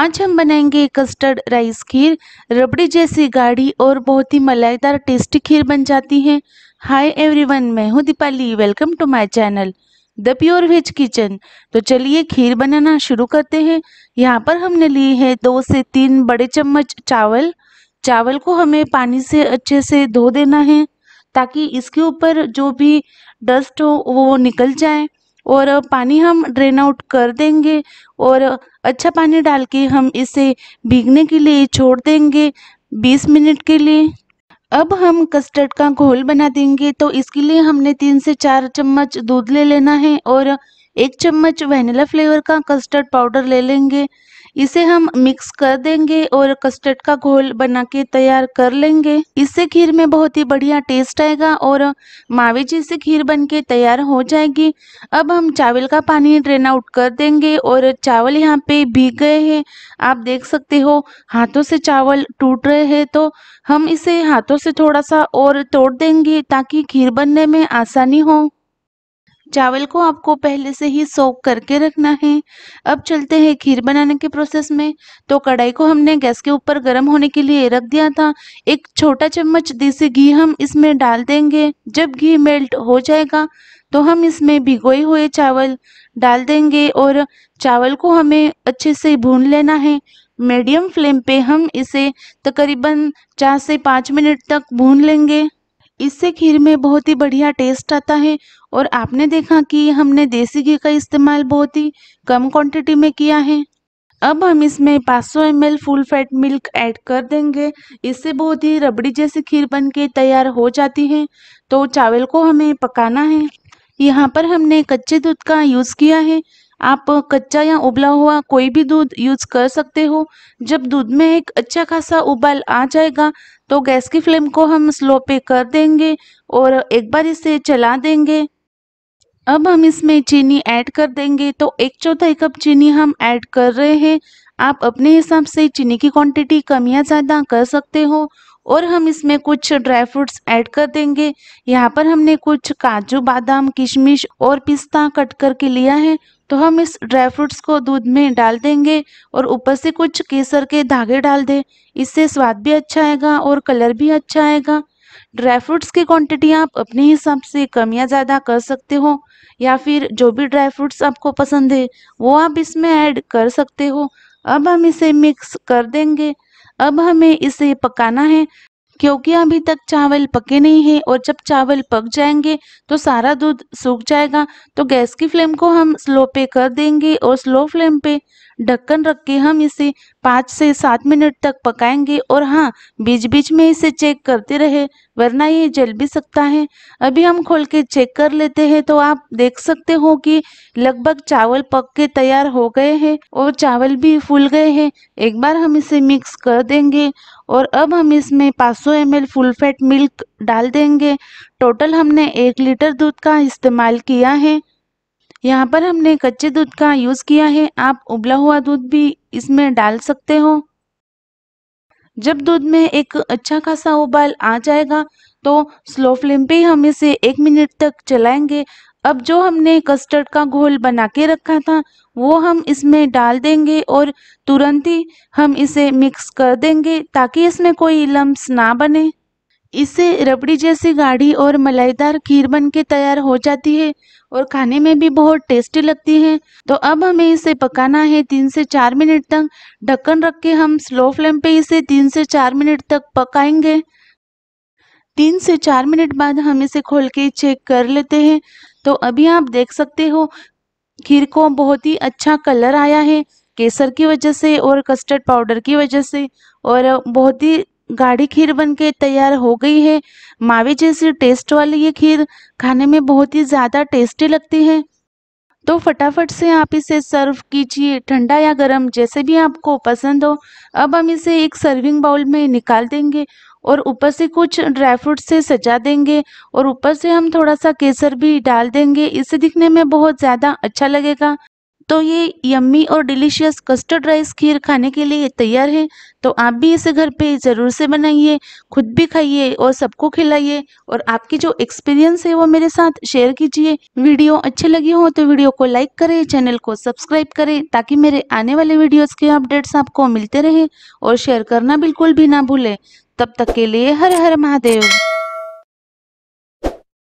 आज हम बनाएंगे कस्टर्ड राइस खीर रबड़ी जैसी गाढ़ी और बहुत ही मलाईदार टेस्टी खीर बन जाती है हाय एवरीवन मैं हूँ Deepali welcome to my channel the pure veg kitchen तो चलिए खीर बनाना शुरू करते हैं यहाँ पर हमने लिए है दो से तीन बड़े चम्मच चावल चावल को हमें पानी से अच्छे से धो देना है ताकि इसके ऊपर जो भी डस्ट हो वो निकल जाए और पानी हम ड्रेन आउट कर देंगे और अच्छा पानी डाल के हम इसे भीगने के लिए छोड़ देंगे 20 मिनट के लिए अब हम कस्टर्ड का घोल बना देंगे तो इसके लिए हमने तीन से चार चम्मच दूध ले लेना है और एक चम्मच वनीला फ्लेवर का कस्टर्ड पाउडर ले लेंगे इसे हम मिक्स कर देंगे और कस्टर्ड का घोल बना के तैयार कर लेंगे इससे खीर में बहुत ही बढ़िया टेस्ट आएगा और मावे से खीर बन के तैयार हो जाएगी अब हम चावल का पानी ड्रेन आउट कर देंगे और चावल यहाँ पे भीग गए हैं आप देख सकते हो हाथों से चावल टूट रहे हैं तो हम इसे हाथों से थोड़ा सा और तोड़ देंगे ताकि खीर बनने में आसानी हो चावल को आपको पहले से ही सोख करके रखना है अब चलते हैं खीर बनाने के प्रोसेस में तो कढ़ाई को हमने गैस के ऊपर गर्म होने के लिए रख दिया था एक छोटा चम्मच देसी घी हम इसमें डाल देंगे जब घी मेल्ट हो जाएगा तो हम इसमें भिगोए हुए चावल डाल देंगे और चावल को हमें अच्छे से भून लेना है मीडियम फ्लेम पे हम इसे तकरीबन चार से पाँच मिनट तक भून लेंगे इससे खीर में बहुत ही बढ़िया टेस्ट आता है और आपने देखा कि हमने देसी घी का इस्तेमाल बहुत ही कम क्वांटिटी में किया है अब हम इसमें 500 सौ फुल फैट मिल्क ऐड कर देंगे इससे बहुत ही रबड़ी जैसी खीर बन के तैयार हो जाती है तो चावल को हमें पकाना है यहाँ पर हमने कच्चे दूध का यूज़ किया है आप कच्चा या उबला हुआ कोई भी दूध यूज कर सकते हो जब दूध में एक अच्छा खासा उबाल आ जाएगा तो गैस की फ्लेम को हम स्लो पे कर देंगे और एक बार इसे चला देंगे अब हम इसमें चीनी ऐड कर देंगे तो एक चौथाई कप चीनी हम ऐड कर रहे हैं आप अपने हिसाब से चीनी की क्वांटिटी कम या ज़्यादा कर सकते हो और हम इसमें कुछ ड्राई फ्रूट्स ऐड कर देंगे यहाँ पर हमने कुछ काजू बादाम किशमिश और पिस्ता कट करके लिया है तो हम इस ड्राई फ्रूट्स को दूध में डाल देंगे और ऊपर से कुछ केसर के धागे डाल दें इससे स्वाद भी अच्छा आएगा और कलर भी अच्छा आएगा ड्राई फ्रूट्स की क्वांटिटी आप अपने हिसाब से कम या ज़्यादा कर सकते हो या फिर जो भी ड्राई फ्रूट्स आपको पसंद है वो आप इसमें ऐड कर सकते हो अब हम इसे मिक्स कर देंगे अब हमें इसे पकाना है क्योंकि अभी तक चावल पके नहीं हैं और जब चावल पक जाएंगे तो सारा दूध सूख जाएगा तो गैस की फ्लेम को हम स्लो पे कर देंगे और स्लो फ्लेम पे ढक्कन रख के हम इसे पाँच से सात मिनट तक पकाएंगे और हाँ बीच बीच में इसे चेक करते रहे वरना ये जल भी सकता है अभी हम खोल के चेक कर लेते हैं तो आप देख सकते हो कि लगभग चावल पक के तैयार हो गए हैं और चावल भी फूल गए हैं एक बार हम इसे मिक्स कर देंगे और अब हम इसमें 500 सौ फुल फैट मिल्क डाल देंगे टोटल हमने एक लीटर दूध का इस्तेमाल किया है यहाँ पर हमने कच्चे दूध का यूज़ किया है आप उबला हुआ दूध भी इसमें डाल सकते हो जब दूध में एक अच्छा खासा उबाल आ जाएगा तो स्लो फ्लेम पे हम इसे एक मिनट तक चलाएंगे अब जो हमने कस्टर्ड का घोल बना के रखा था वो हम इसमें डाल देंगे और तुरंत ही हम इसे मिक्स कर देंगे ताकि इसमें कोई लम्ब ना बने इससे रबड़ी जैसी गाढ़ी और मलाईदार खीर बन के तैयार हो जाती है और खाने में भी बहुत टेस्टी लगती है तो अब हमें इसे पकाना है तीन से चार मिनट तक ढक्कन रख के हम स्लो फ्लेम पे इसे तीन से चार मिनट तक पकाएंगे तीन से चार मिनट बाद हम इसे खोल के चेक कर लेते हैं तो अभी आप देख सकते हो खीर को बहुत ही अच्छा कलर आया है केसर की वजह से और कस्टर्ड पाउडर की वजह से और बहुत ही गाढ़ी खीर बनके तैयार हो गई है मावे जैसी टेस्ट वाली ये खीर खाने में बहुत ही ज़्यादा टेस्टी लगती है तो फटाफट से आप इसे सर्व कीजिए ठंडा या गरम जैसे भी आपको पसंद हो अब हम इसे एक सर्विंग बाउल में निकाल देंगे और ऊपर से कुछ ड्राई फ्रूट से सजा देंगे और ऊपर से हम थोड़ा सा केसर भी डाल देंगे इसे दिखने में बहुत ज़्यादा अच्छा लगेगा तो ये यम्मी और डिलीशियस कस्टर्ड राइस खीर खाने के लिए तैयार है तो आप भी इसे घर पे ज़रूर से बनाइए खुद भी खाइए और सबको खिलाइए और आपकी जो एक्सपीरियंस है वो मेरे साथ शेयर कीजिए वीडियो अच्छे लगी हो तो वीडियो को लाइक करें चैनल को सब्सक्राइब करें ताकि मेरे आने वाले वीडियोस के अपडेट्स आपको मिलते रहें और शेयर करना बिल्कुल भी ना भूलें तब तक के लिए हर हर महादेव